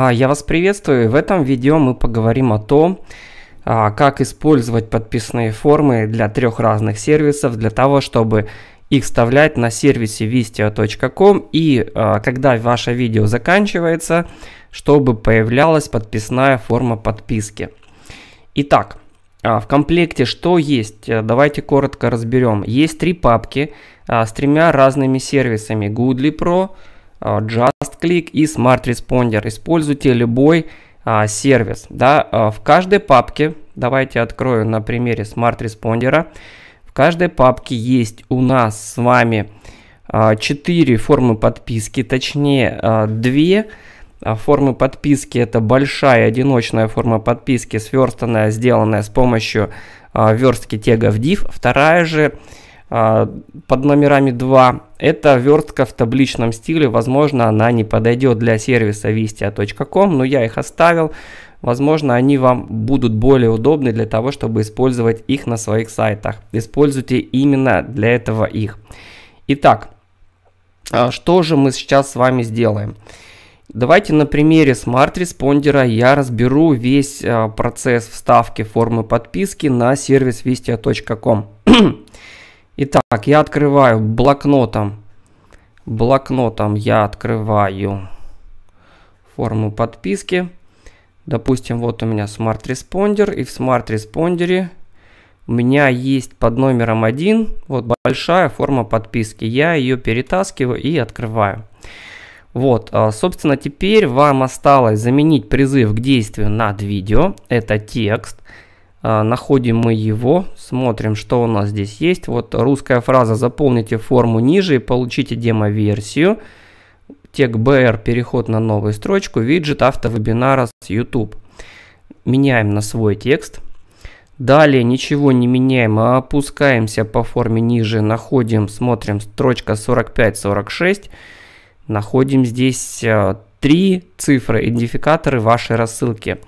А, я вас приветствую. В этом видео мы поговорим о том, а, как использовать подписные формы для трех разных сервисов для того, чтобы их вставлять на сервисе vistio.com и а, когда ваше видео заканчивается, чтобы появлялась подписная форма подписки. Итак, в комплекте что есть? Э, давайте коротко разберем. Есть три папки с тремя разными сервисами Goodly Pro, а, JustClick и Smart Responder. Используйте любой а, сервис. Да? А, в каждой папке, давайте открою на примере Smart Responder, в каждой папке есть у нас с вами а, 4 формы подписки, точнее а, 2 а, формы подписки. Это большая одиночная форма подписки, сверстанная, сделанная с помощью а, верстки тегов div. Вторая же а, под номерами 2. Это вертка в табличном стиле, возможно, она не подойдет для сервиса vistia.com, но я их оставил. Возможно, они вам будут более удобны для того, чтобы использовать их на своих сайтах. Используйте именно для этого их. Итак, а, что же мы сейчас с вами сделаем? Давайте на примере смарт-респондера я разберу весь а, процесс вставки формы подписки на сервис vistia.com. Итак, я открываю блокнотом. Блокнотом я открываю форму подписки. Допустим, вот у меня Smart Responder. И в Smart Responder у меня есть под номером 1 вот большая форма подписки. Я ее перетаскиваю и открываю. Вот, а, собственно, теперь вам осталось заменить призыв к действию над видео. Это текст. Текст. А, находим мы его, смотрим, что у нас здесь есть. Вот русская фраза «Заполните форму ниже и получите демо-версию». Тег BR, переход на новую строчку, виджет автовебинара с YouTube. Меняем на свой текст. Далее ничего не меняем, а опускаемся по форме ниже, находим, смотрим строчка 45-46. Находим здесь а, три цифры, идентификаторы вашей рассылки.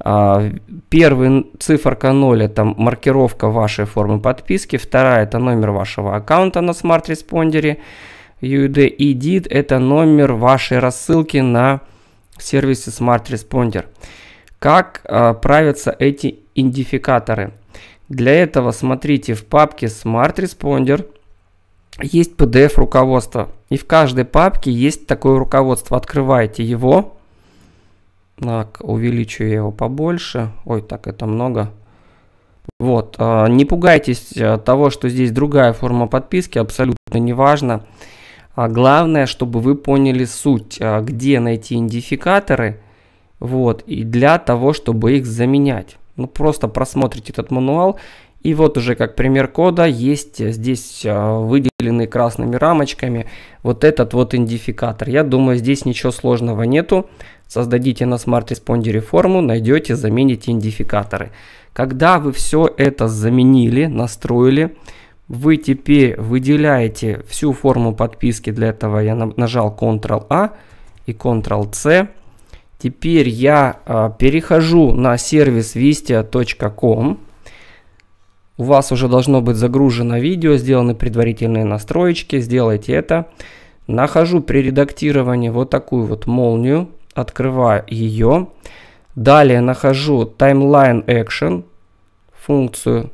А, Первая циферка 0 это маркировка вашей формы подписки, вторая это номер вашего аккаунта на Smart Responder, UUD EDIT это номер вашей рассылки на сервисе Smart Responder. Как а, правятся эти идентификаторы? Для этого смотрите в папке Smart Responder есть PDF руководство и в каждой папке есть такое руководство. Открывайте его так, увеличу я его побольше. Ой, так это много. Вот, а, не пугайтесь а, того, что здесь другая форма подписки, абсолютно неважно. А главное, чтобы вы поняли суть, а, где найти идентификаторы, вот, и для того, чтобы их заменять. Ну, просто просмотрите этот мануал, и вот уже как пример кода есть э, здесь э, выделенный красными рамочками вот этот вот идентификатор. Я думаю, здесь ничего сложного нету. Создадите на Smart Responder форму, найдете, замените идентификаторы. Когда вы все это заменили, настроили, вы теперь выделяете всю форму подписки. Для этого я нажал Ctrl-A и Ctrl-C. Теперь я э, перехожу на сервис vistia.com у вас уже должно быть загружено видео, сделаны предварительные настроечки, сделайте это. Нахожу при редактировании вот такую вот молнию, открываю ее. Далее нахожу Timeline Action, функцию,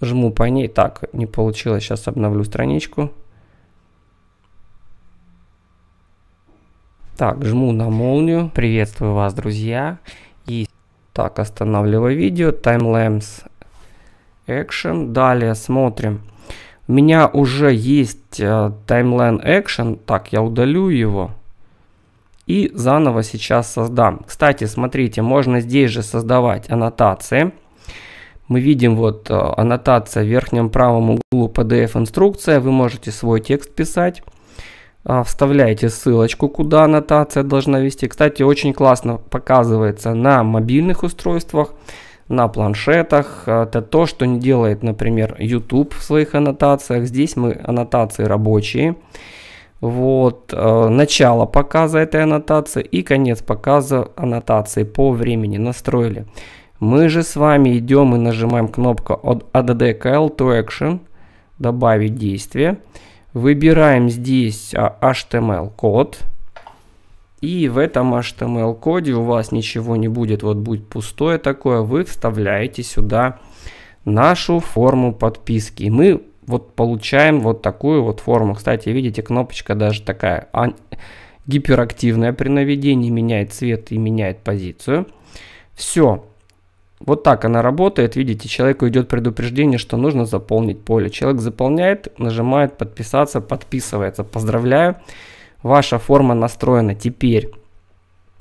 жму по ней. Так, не получилось, сейчас обновлю страничку. Так, жму на молнию. Приветствую вас, друзья. И так, останавливаю видео. Timelapse Action. Далее смотрим. У меня уже есть э, Timeline Action. Так, я удалю его. И заново сейчас создам. Кстати, смотрите, можно здесь же создавать аннотации. Мы видим вот э, аннотация в верхнем правом углу PDF инструкция. Вы можете свой текст писать э, вставляете ссылочку, куда аннотация должна вести. Кстати, очень классно показывается на мобильных устройствах на планшетах. Э, это то, что не делает, например, YouTube в своих аннотациях. Здесь мы аннотации рабочие. Вот, э, начало показа этой аннотации и конец показа аннотации по времени настроили. Мы же с вами идем и нажимаем кнопку ADD Call to Action, добавить действие. Выбираем здесь э, HTML код. И в этом HTML-коде у вас ничего не будет, вот будет пустое такое, вы вставляете сюда нашу форму подписки. И мы вот получаем вот такую вот форму. Кстати, видите, кнопочка даже такая а, гиперактивная при наведении, меняет цвет и меняет позицию. Все. Вот так она работает. Видите, человеку идет предупреждение, что нужно заполнить поле. Человек заполняет, нажимает подписаться, подписывается. Поздравляю ваша форма настроена. Теперь,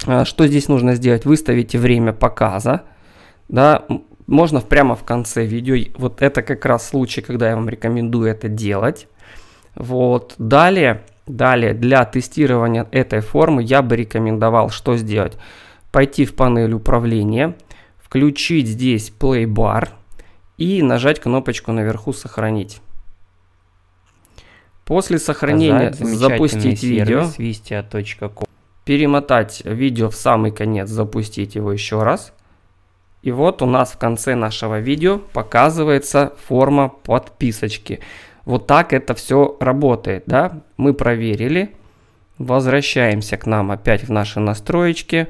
а, что здесь нужно сделать? Выставите время показа. Да, можно прямо в конце видео. Вот это как раз случай, когда я вам рекомендую это делать. Вот. Далее, далее для тестирования этой формы я бы рекомендовал что сделать. Пойти в панель управления, включить здесь Play Bar и нажать кнопочку наверху «Сохранить». После сохранения а запустить видео. Перемотать видео в самый конец, запустить его еще раз. И вот у нас в конце нашего видео показывается форма подписочки. Вот так это все работает, да? Мы проверили. Возвращаемся к нам опять в наши настроечки.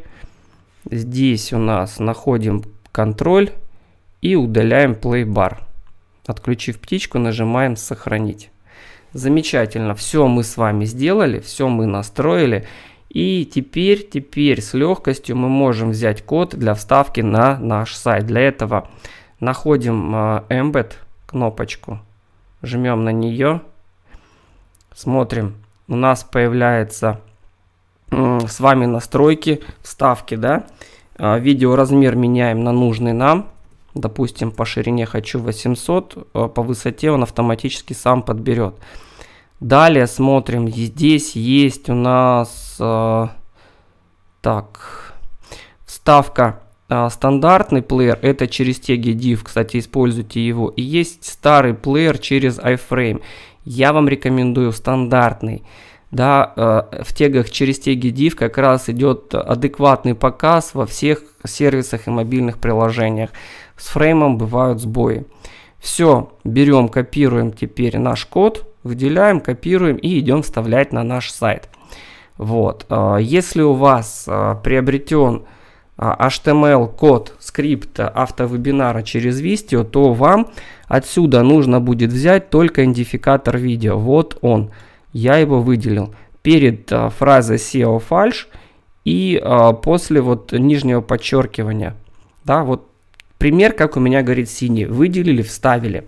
Здесь у нас находим контроль и удаляем плейбар. Отключив птичку, нажимаем «Сохранить». Замечательно, все мы с вами сделали, все мы настроили. И теперь, теперь с легкостью мы можем взять код для вставки на наш сайт. Для этого находим э, Embed кнопочку, жмем на нее, смотрим, у нас появляется с вами настройки, вставки, да. Э, Видео размер меняем на нужный нам. Допустим, по ширине хочу 800, э, по высоте он автоматически сам подберет. Далее смотрим, здесь есть у нас, э, так, вставка э, стандартный плеер, это через теги div, кстати, используйте его. И есть старый плеер через iframe. Я вам рекомендую стандартный. Да, э, в тегах через теги div как раз идет адекватный показ во всех сервисах и мобильных приложениях с фреймом бывают сбои. Все, берем, копируем теперь наш код, выделяем, копируем и идем вставлять на наш сайт. Вот. Э, если у вас э, приобретен э, HTML-код скрипта автовебинара через Vistio, то вам отсюда нужно будет взять только идентификатор видео. Вот он. Я его выделил. Перед фразой SEO фальш и после вот нижнего подчеркивания. Да, вот Пример, как у меня говорит синий. Выделили, вставили.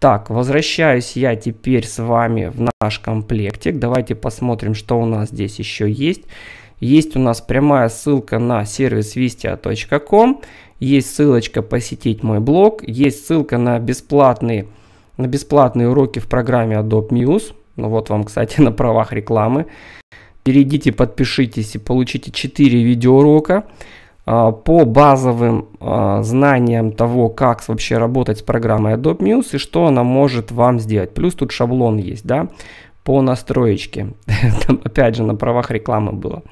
Так, возвращаюсь я теперь с вами в наш комплектик. Давайте посмотрим, что у нас здесь еще есть. Есть у нас прямая ссылка на сервис vistia.com. Есть ссылочка посетить мой блог. Есть ссылка на бесплатные, на бесплатные уроки в программе Adobe Muse. Ну вот вам, кстати, на правах рекламы. Перейдите, подпишитесь и получите 4 видеоурока. А, по базовым а, знаниям того, как вообще работать с программой Adobe Muse и что она может вам сделать. Плюс тут шаблон есть, да, по настроечке. Там, опять же, на правах рекламы было.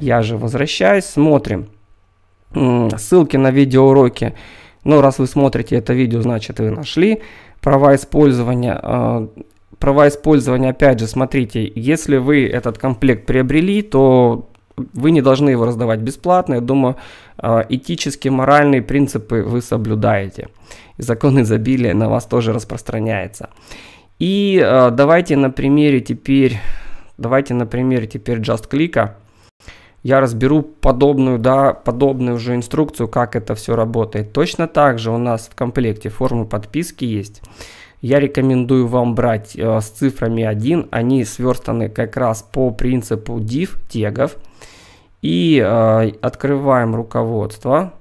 Я же возвращаюсь, смотрим. Ссылки на видеоуроки. Ну, раз вы смотрите это видео, значит вы нашли. Права использования а, права использования, опять же, смотрите, если вы этот комплект приобрели, то вы не должны его раздавать бесплатно. Я думаю, э, этические, моральные принципы вы соблюдаете. И закон изобилия на вас тоже распространяется. И э, давайте на примере теперь, давайте на примере теперь JustClick я разберу подобную, да, подобную уже инструкцию, как это все работает. Точно так же у нас в комплекте формы подписки есть. Я рекомендую вам брать э, с цифрами 1, они сверстаны как раз по принципу div тегов. И э, открываем руководство.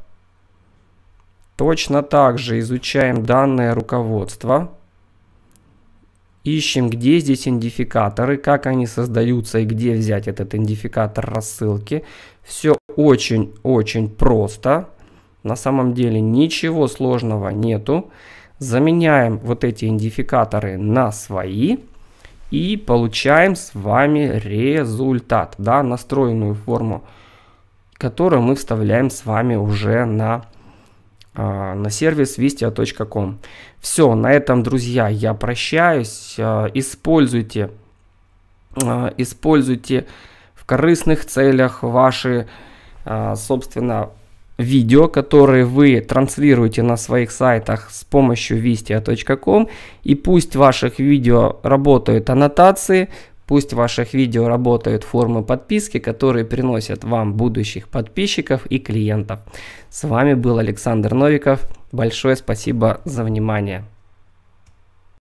Точно так же изучаем данное руководство. Ищем, где здесь идентификаторы, как они создаются и где взять этот идентификатор рассылки. Все очень-очень просто. На самом деле ничего сложного нету. Заменяем вот эти идентификаторы на свои и получаем с вами результат, да, настроенную форму, которую мы вставляем с вами уже на а, на сервис vistia.com. Все, на этом, друзья, я прощаюсь. А, используйте, а, используйте в корыстных целях ваши, собственно, видео, которые вы транслируете на своих сайтах с помощью vistia.com и пусть в ваших видео работают аннотации, пусть в ваших видео работают формы подписки, которые приносят вам будущих подписчиков и клиентов. С вами был Александр Новиков. Большое спасибо за внимание.